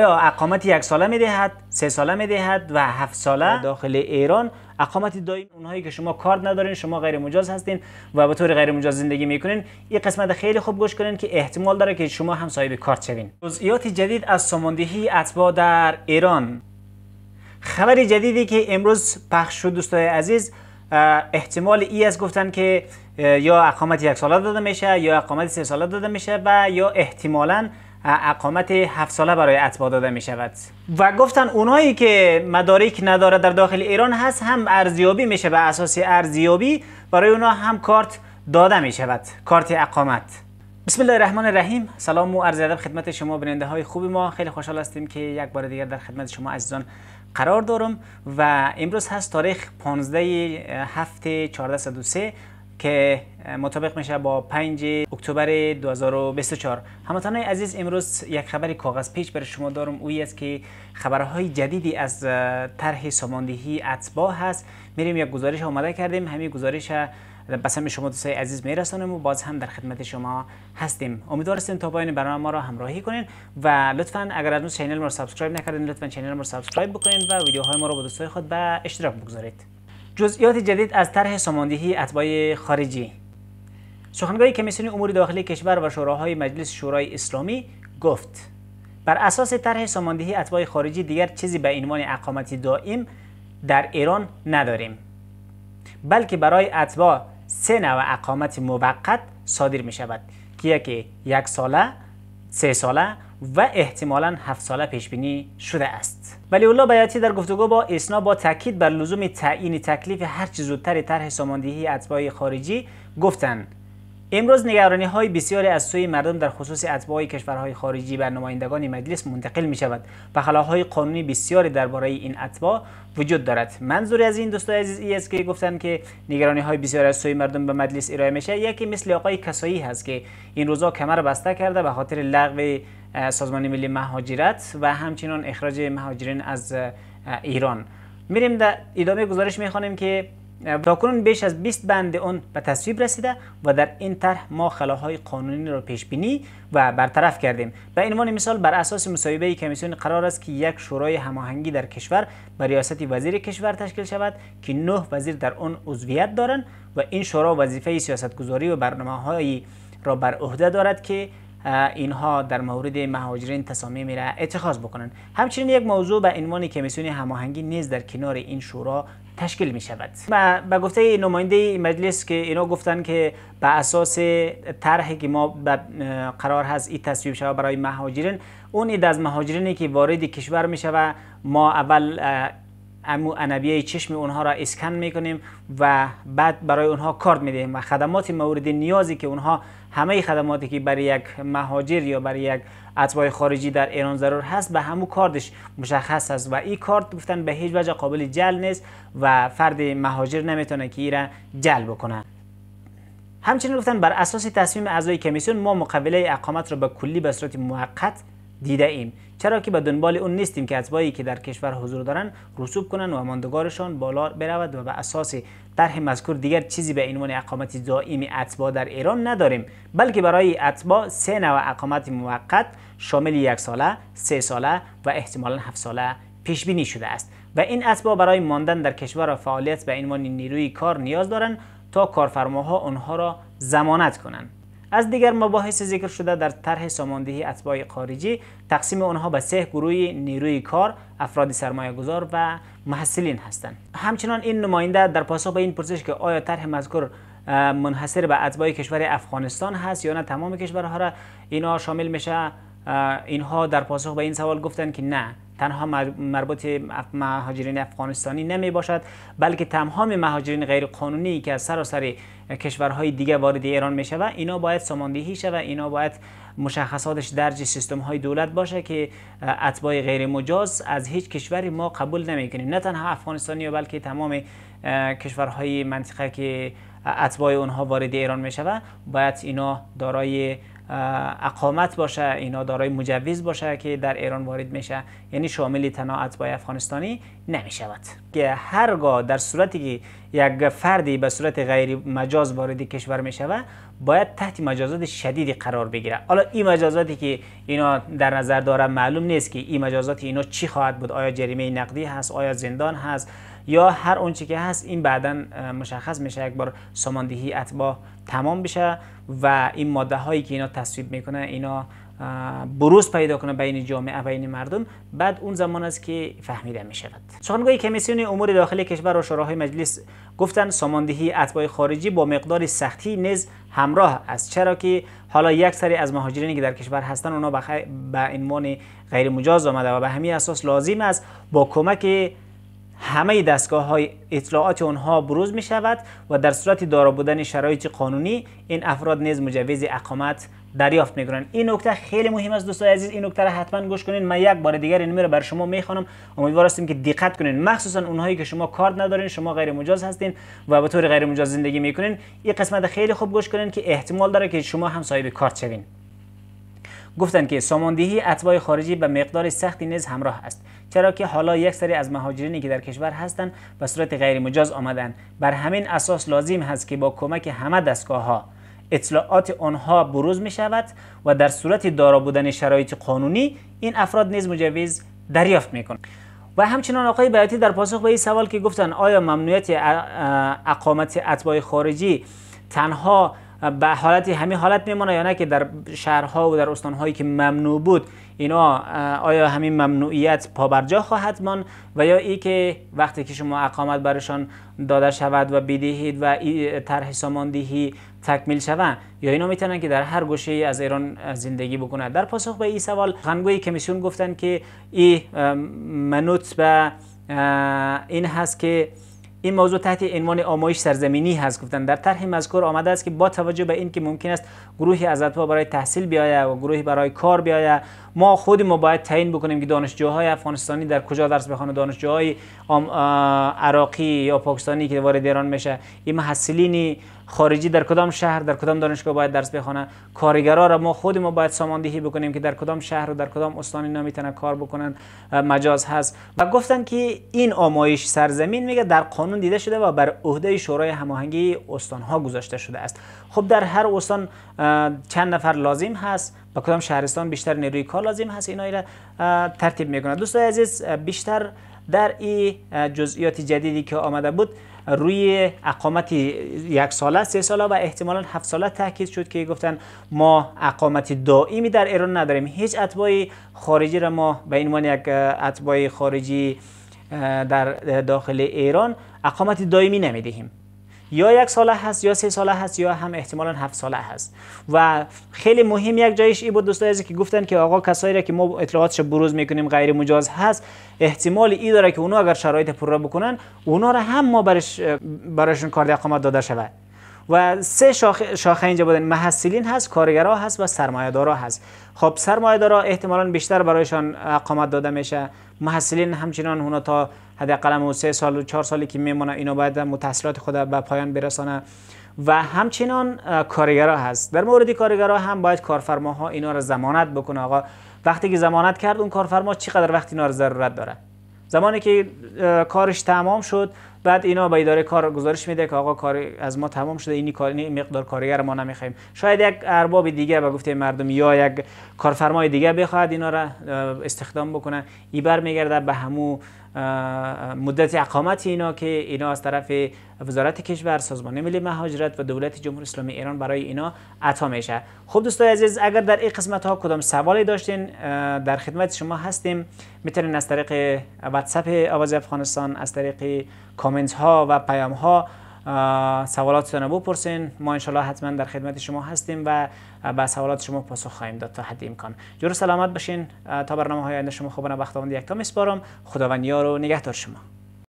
یا اقامت یک ساله میدهد سه ساله میدهد و هفت ساله داخل ایران اقامت دائم اونهایی که شما کارت ندارین شما غیر مجاز هستین و به طور غیر مجاز زندگی میکنین این قسمت خیلی خوب گوش کنین که احتمال داره که شما هم صاحب کارت شوین جزئیات جدید از ساماندهی اتباع در ایران خبری جدیدی که امروز پخش شد دوستای عزیز احتمال ای از گفتن که یا اقامت یک ساله داده میشه یا اقامت سه ساله داده میشه و یا احتمالاً اقامت هفت ساله برای اتباع داده می شود و گفتن اونایی که مدارک نداره در داخل ایران هست هم ارزیابی میشه به اساس ارزیابی برای اونا هم کارت داده می شود کارت اقامت بسم الله الرحمن الرحیم سلام و عرض ادب خدمت شما بیننده های خوب ما خیلی خوشحال هستیم که یک بار دیگر در خدمت شما عزیزان قرار دارم و امروز هست تاریخ 15 هفته 1403 که مطابق میشه با 5 اکتبر 2024 هموطنان عزیز امروز یک خبر کاغذ پیچ برای شما دارم اوی است که خبرهای جدیدی از طرح ساماندهی اتبا هست میریم یک گزارش آمده کردیم همین گزارش به شما دوستای عزیز میرسانیم و باز هم در خدمت شما هستیم امیدوار هستیم تا پایین برنامه ما را همراهی کنین و لطفا اگر از چینل ما را سابسکرایب نکردین لطفا چینل ما رو سابسکرایب بکنین و ویدیوهای ما رو با دوستای خود به اشتراک بگذارید جزئیات جدید از طرح ساماندهی اتباع خارجی سخنگوی کمیسیون امور داخلی کشور و شوراهای مجلس شورای اسلامی گفت بر اساس طرح ساماندهی اتباع خارجی دیگر چیزی به عنوان اقامت دائم در ایران نداریم بلکه برای اتباع سه نوع اقامت موقت صادر می شود که یک ساله سه ساله و احتمالا هفت ساله پیش بینی شده است ولی الله بیاتی در گفتگو با اسنا با تاکید بر لزوم تعیین تکلیف هر چه زودتر طرح ساماندهی اتباع خارجی گفتند امروز نگرانی های بسیاری از سوی مردم در خصوص اتباع کشورهای خارجی بر نمایندگان مجلس منتقل می شود و خلاهای قانونی بسیاری درباره این اتباع وجود دارد منظور از این دوستای عزیز ای است که گفتند که نگرانی های بسیاری از سوی مردم به مجلس ارائه میشه یکی مثل آقای کسایی هست که این روزها کمر بسته کرده به خاطر لغو سازمان ملی مهاجرت و همچنین اخراج مهاجرین از ایران میریم در ادامه گزارش میخوانیم که تاکنون بیش از 20 بند اون به تصویب رسیده و در این طرح ما خلاهای قانونی رو پیش بینی و برطرف کردیم به عنوان مثال بر اساس مصاحبه کمیسیون قرار است که یک شورای هماهنگی در کشور به ریاست وزیر کشور تشکیل شود که نه وزیر در آن عضویت دارند و این شورا وظیفه سیاستگذاری و برنامه را بر عهده دارد که اینها در مورد مهاجرین تصامیم را اتخاذ بکنند همچنین یک موضوع به عنوان کمیسیون هماهنگی نیز در کنار این شورا تشکیل می شود به گفته نماینده مجلس که اینا گفتن که به اساس طرحی که ما قرار هست این تصویب شود برای مهاجرین اون اید از مهاجرینی که وارد کشور می شود ما اول امو انبیه چشم اونها را اسکن می کنیم و بعد برای اونها کارت می دهیم و خدمات مورد نیازی که اونها همه خدماتی که برای یک مهاجر یا برای یک اتباع خارجی در ایران ضرور هست به همون کاردش مشخص است و این کارت گفتن به هیچ وجه قابل جل نیست و فرد مهاجر نمیتونه که را جل بکنه همچنین گفتن بر اساس تصمیم اعضای کمیسیون ما مقابله اقامت را به کلی به صورت موقت دیده ایم چرا که به دنبال اون نیستیم که اتباعی که در کشور حضور دارن رسوب کنن و ماندگارشان بالا برود و به اساس طرح مذکور دیگر چیزی به عنوان اقامت دائم اتباع در ایران نداریم بلکه برای اتبا سه نوع اقامت موقت شامل یک ساله، سه ساله و احتمالا هفت ساله پیش بینی شده است و این اتباع برای ماندن در کشور و فعالیت به عنوان نیروی کار نیاز دارن تا کارفرماها آنها را ضمانت کنند از دیگر مباحث ذکر شده در طرح ساماندهی اتباع خارجی تقسیم آنها به سه گروه نیروی کار افراد سرمایه گذار و محصلین هستند همچنان این نماینده در پاسخ به این پرسش که آیا طرح مذکور منحصر به اتباع کشور افغانستان هست یا نه تمام کشورها را اینا شامل میشه اینها در پاسخ به این سوال گفتند که نه تنها مربوط مهاجرین افغانستانی نمی باشد بلکه تمام مهاجرین غیر قانونی که از سراسر کشورهای دیگه وارد ایران می شود اینا باید ساماندهی شود اینا باید مشخصاتش درج سیستم های دولت باشه که اتباع غیر مجاز از هیچ کشوری ما قبول نمی کنیم نه تنها افغانستانی بلکه تمام کشورهای منطقه که اتباع اونها وارد ایران میشوه باید اینا دارای اقامت باشه اینا دارای مجوز باشه که در ایران وارد میشه یعنی شامل تنها اتباع افغانستانی نمیشود که هرگاه در صورتی که یک فردی به صورت غیر مجاز وارد کشور میشود باید تحت مجازات شدیدی قرار بگیره حالا این مجازاتی که اینا در نظر داره معلوم نیست که این مجازات اینا چی خواهد بود آیا جریمه نقدی هست آیا زندان هست یا هر اونچه که هست این بعدا مشخص میشه یک بار ساماندهی اتبا تمام بشه و این ماده هایی که اینا تصویب میکنه اینا بروز پیدا کنه بین جامعه بین مردم بعد اون زمان است که فهمیده می شود سخنگوی کمیسیون امور داخلی کشور و شوراهای مجلس گفتند ساماندهی اتباع خارجی با مقدار سختی نیز همراه است چرا که حالا یک سری از مهاجرینی که در کشور هستند اونا به عنوان غیر مجاز آمده و به همین اساس لازم است با کمک همه دستگاه های اطلاعات اونها بروز می شود و در صورت دارا بودن شرایط قانونی این افراد نیز مجوز اقامت دریافت میکنن این نکته خیلی مهم است دوستان عزیز این نکته را حتما گوش کنین من یک بار دیگر این بر شما میخوانم امیدوار هستیم که دقت کنین مخصوصا اونهایی که شما کارت ندارین شما غیر مجاز هستین و به طور غیر مجاز زندگی میکنین این قسمت خیلی خوب گوش کنین که احتمال داره که شما هم صاحب کارت شوین گفتند که ساماندهی اتباع خارجی به مقدار سختی نیز همراه است چرا که حالا یک سری از مهاجرینی که در کشور هستند به صورت غیر مجاز آمدند بر همین اساس لازم هست که با کمک همه دستگاه ها اطلاعات آنها بروز می شود و در صورت دارا بودن شرایط قانونی این افراد نیز مجوز دریافت می کنند. و همچنان آقای بیاتی در پاسخ به این سوال که گفتند آیا ممنوعیت اقامت اتباع خارجی تنها به حالتی همین حالت میمونه یا نه که در شهرها و در استانهایی که ممنوع بود اینا آیا همین ممنوعیت پابرجا خواهد ماند و یا ای که وقتی که شما اقامت برشان داده شود و بدهید و طرح ساماندهی تکمیل شوند یا اینا میتونن که در هر گوشه از ایران زندگی بکنند در پاسخ به این سوال غنگوی کمیسیون گفتن که این منوط به این هست که این موضوع تحت عنوان آمایش سرزمینی هست گفتن در طرح مذکور آمده است که با توجه به اینکه ممکن است گروهی از اتباع برای تحصیل بیاید و گروهی برای کار بیاید ما خود ما باید تعیین بکنیم که دانشجوهای افغانستانی در کجا درس بخوان دانشجوهای عراقی یا پاکستانی که وارد ایران میشه این محصلینی خارجی در کدام شهر در کدام دانشگاه باید درس بخونه کارگرا را ما خود ما باید ساماندهی بکنیم که در کدام شهر و در کدام استان اینا میتونه کار بکنن مجاز هست و گفتن که این آمایش سرزمین میگه در قانون دیده شده و بر عهده شورای هماهنگی استان ها گذاشته شده است خب در هر استان چند نفر لازم هست و کدام شهرستان بیشتر نیروی کار لازم هست اینا را ترتیب میکنه دوستان عزیز بیشتر در این جزئیات جدیدی که آمده بود روی اقامت یک ساله سه ساله و احتمالا هفت ساله تاکید شد که گفتن ما اقامت دائمی در ایران نداریم هیچ اتباع خارجی را ما به عنوان یک اطبای خارجی در داخل ایران اقامت دائمی نمیدهیم یا یک ساله هست یا سه ساله هست یا هم احتمالا هفت ساله هست و خیلی مهم یک جایش ای بود دوستایی که گفتن که آقا کسایی را که ما اطلاعاتش بروز میکنیم غیر مجاز هست احتمال ای داره که اونا اگر شرایط پر بکنن اونا را هم ما برش برشون کارد اقامت داده شود و سه شاخه, شاخه اینجا بودن محصلین هست کارگرا هست و سرمایه‌دارا هست خب سرمایه‌دارا احتمالاً بیشتر برایشان اقامت داده میشه محصلین همچنان اونا تا حداقل سه سال و چهار سالی که میمونه اینا باید متحصیلات خود به پایان برسانه و همچنان کارگرا هست در مورد کارگرا هم باید کارفرماها اینا را زمانت بکنه آقا وقتی که زمانت کرد اون کارفرما چقدر وقت اینا را ضرورت داره زمانی که کارش تمام شد بعد اینا به اداره کار گزارش میده که آقا کار از ما تمام شده اینی کار این مقدار کارگر ما نمیخوایم شاید یک ارباب دیگه به گفته مردم یا یک کارفرمای دیگه بخواد اینا را استخدام بکنه این برمیگرده به همو مدت اقامت اینا که اینا از طرف وزارت کشور سازمان ملی مهاجرت و دولت جمهوری اسلامی ایران برای اینا عطا میشه خب دوستای عزیز اگر در این قسمت ها کدام سوالی داشتین در خدمت شما هستیم میتونین از طریق واتساپ آواز افغانستان از طریق کامنت ها و پیام ها سوالات رو بپرسین ما انشالله حتما در خدمت شما هستیم و به سوالات شما پاسخ خواهیم داد تا حد امکان جور سلامت باشین تا برنامه های آینده شما خوبانه یک یکتا میسپارم خداوند یار و نگهدار شما